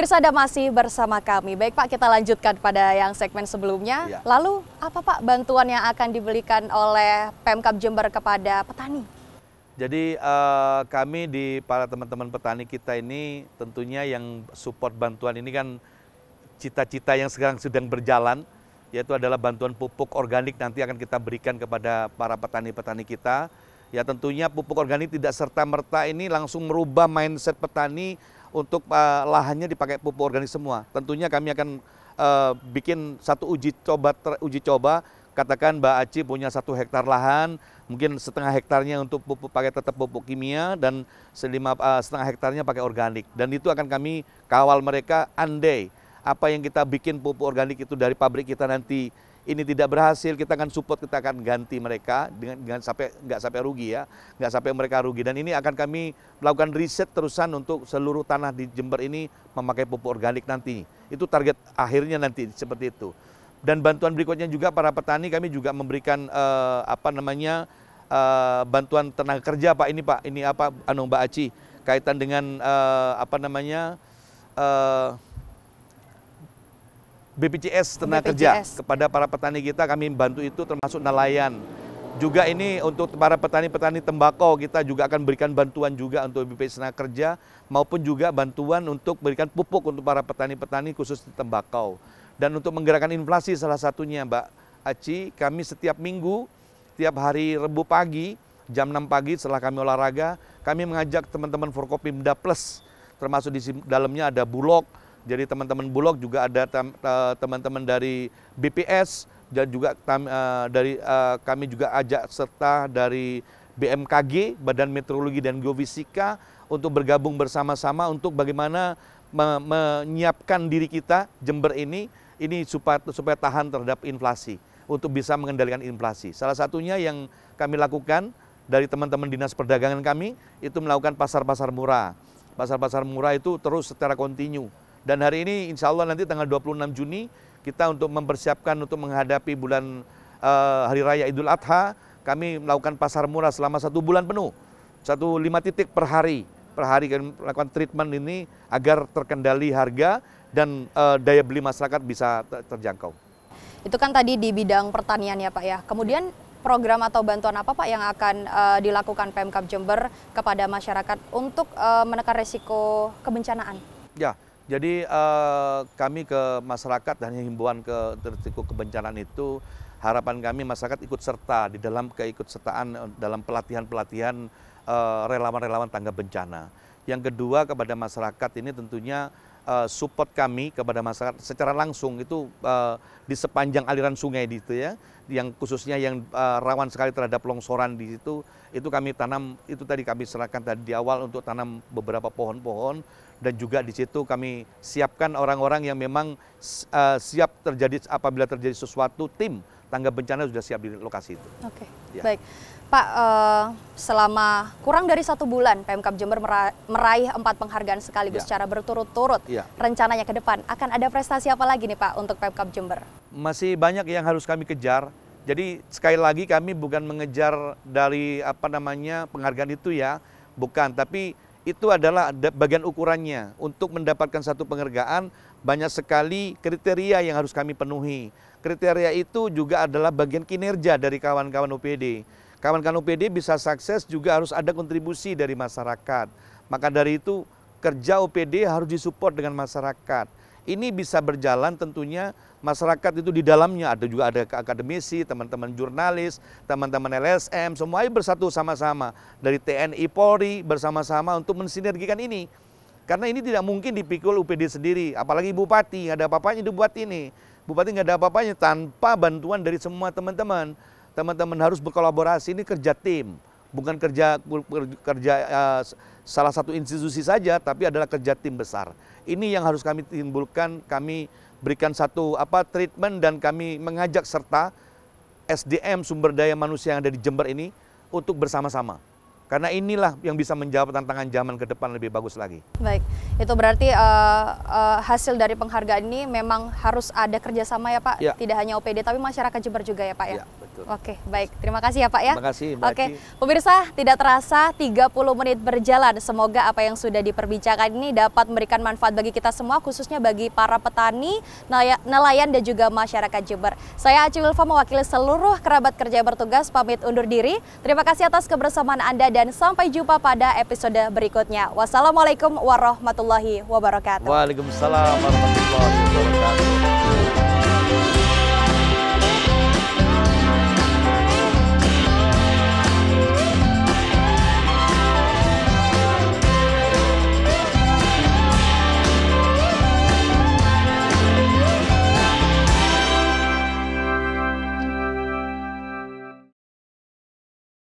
Pemirsa ada masih bersama kami. Baik Pak, kita lanjutkan pada yang segmen sebelumnya. Ya. Lalu apa Pak bantuan yang akan diberikan oleh Pemkap Jember kepada petani? Jadi uh, kami di para teman-teman petani kita ini tentunya yang support bantuan ini kan cita-cita yang sekarang sedang berjalan yaitu adalah bantuan pupuk organik nanti akan kita berikan kepada para petani-petani kita. Ya tentunya pupuk organik tidak serta-merta ini langsung merubah mindset petani untuk uh, lahannya dipakai pupuk organik semua. Tentunya kami akan uh, bikin satu uji coba ter, uji coba katakan Mbak Aci punya satu hektar lahan, mungkin setengah hektarnya untuk pupuk pakai tetap pupuk kimia dan selima, uh, setengah hektarnya pakai organik. Dan itu akan kami kawal mereka andai apa yang kita bikin pupuk organik itu dari pabrik kita nanti ini tidak berhasil kita akan support kita akan ganti mereka dengan, dengan sampai nggak sampai rugi ya nggak sampai mereka rugi dan ini akan kami melakukan riset terusan untuk seluruh tanah di Jember ini memakai pupuk organik nanti itu target akhirnya nanti seperti itu dan bantuan berikutnya juga para petani kami juga memberikan eh, apa namanya eh, bantuan tenaga kerja pak ini pak ini apa anu Mbak Aci kaitan dengan eh, apa namanya eh, BPJS tenaga BPJS. kerja kepada para petani kita kami bantu itu termasuk nelayan. Juga ini untuk para petani-petani tembakau kita juga akan berikan bantuan juga untuk BPJS tenaga kerja maupun juga bantuan untuk berikan pupuk untuk para petani-petani khusus di tembakau. Dan untuk menggerakkan inflasi salah satunya Mbak Aci, kami setiap minggu, setiap hari Rebu pagi, jam 6 pagi setelah kami olahraga, kami mengajak teman-teman Forkopimda Plus, termasuk di dalamnya ada Bulog, jadi teman-teman Bulog juga ada eh, teman-teman dari BPS dan juga eh, dari eh, kami juga ajak serta dari BMKG, Badan Meteorologi dan Geofisika untuk bergabung bersama-sama untuk bagaimana menyiapkan diri kita Jember ini ini supaya supaya tahan terhadap inflasi untuk bisa mengendalikan inflasi. Salah satunya yang kami lakukan dari teman-teman dinas perdagangan kami itu melakukan pasar-pasar murah. Pasar-pasar murah itu terus secara kontinu dan hari ini insya Allah nanti tanggal 26 Juni kita untuk mempersiapkan untuk menghadapi bulan uh, Hari Raya Idul Adha, kami melakukan pasar murah selama satu bulan penuh. Satu lima titik per hari. Per hari kami melakukan treatment ini agar terkendali harga dan uh, daya beli masyarakat bisa ter terjangkau. Itu kan tadi di bidang pertanian ya Pak ya. Kemudian program atau bantuan apa Pak yang akan uh, dilakukan Pemkap Jember kepada masyarakat untuk uh, menekan resiko kebencanaan? Ya, jadi uh, kami ke masyarakat dan himbauan ke tertiku kebencanaan itu harapan kami masyarakat ikut serta di dalam keikutsertaan eh, dalam pelatihan-pelatihan relawan eh, relawan-relawan tangga bencana. Yang kedua kepada masyarakat ini tentunya uh, support kami kepada masyarakat secara langsung itu uh, di sepanjang aliran sungai di itu ya, yang khususnya yang uh, rawan sekali terhadap longsoran di situ itu kami tanam itu tadi kami serahkan tadi di awal untuk tanam beberapa pohon-pohon dan juga di situ kami siapkan orang-orang yang memang uh, siap terjadi apabila terjadi sesuatu tim tangga bencana sudah siap di lokasi itu. Oke, okay. ya. baik. Pak, eh, selama kurang dari satu bulan Pemkap Jember meraih empat penghargaan sekaligus ya. secara berturut-turut. Ya. Rencananya ke depan akan ada prestasi apa lagi nih Pak untuk Pemkap Jember? Masih banyak yang harus kami kejar. Jadi sekali lagi kami bukan mengejar dari apa namanya penghargaan itu ya, bukan. Tapi itu adalah bagian ukurannya. Untuk mendapatkan satu penghargaan, banyak sekali kriteria yang harus kami penuhi. Kriteria itu juga adalah bagian kinerja dari kawan-kawan OPD. Kawan-kawan OPD bisa sukses juga harus ada kontribusi dari masyarakat. Maka dari itu kerja OPD harus disupport dengan masyarakat. Ini bisa berjalan tentunya masyarakat itu di dalamnya ada juga ada akademisi, teman-teman jurnalis, teman-teman LSM, semuanya bersatu sama-sama dari TNI Polri bersama-sama untuk mensinergikan ini. Karena ini tidak mungkin dipikul UPD sendiri, apalagi bupati, ada apa-apanya dibuat ini. Bupati nggak ada apa-apanya tanpa bantuan dari semua teman-teman. Teman-teman harus berkolaborasi, ini kerja tim bukan kerja kerja uh, salah satu institusi saja tapi adalah kerja tim besar. Ini yang harus kami timbulkan, kami berikan satu apa treatment dan kami mengajak serta SDM sumber daya manusia yang ada di Jember ini untuk bersama-sama. Karena inilah yang bisa menjawab tantangan zaman ke depan lebih bagus lagi. Baik, itu berarti uh, uh, hasil dari penghargaan ini memang harus ada kerjasama ya Pak? Ya. Tidak hanya OPD tapi masyarakat Jember juga ya Pak ya? ya. Betul. Oke, baik. Terima kasih ya Pak ya. Terima kasih Oke, pemirsa tidak terasa 30 menit berjalan. Semoga apa yang sudah diperbincangkan ini dapat memberikan manfaat bagi kita semua khususnya bagi para petani, nelayan dan juga masyarakat Jember. Saya Aci Wilfa mewakili seluruh kerabat kerja bertugas pamit undur diri. Terima kasih atas kebersamaan Anda dan sampai jumpa pada episode berikutnya. Wassalamualaikum warahmatullahi wabarakatuh. Waalaikumsalam warahmatullahi wabarakatuh.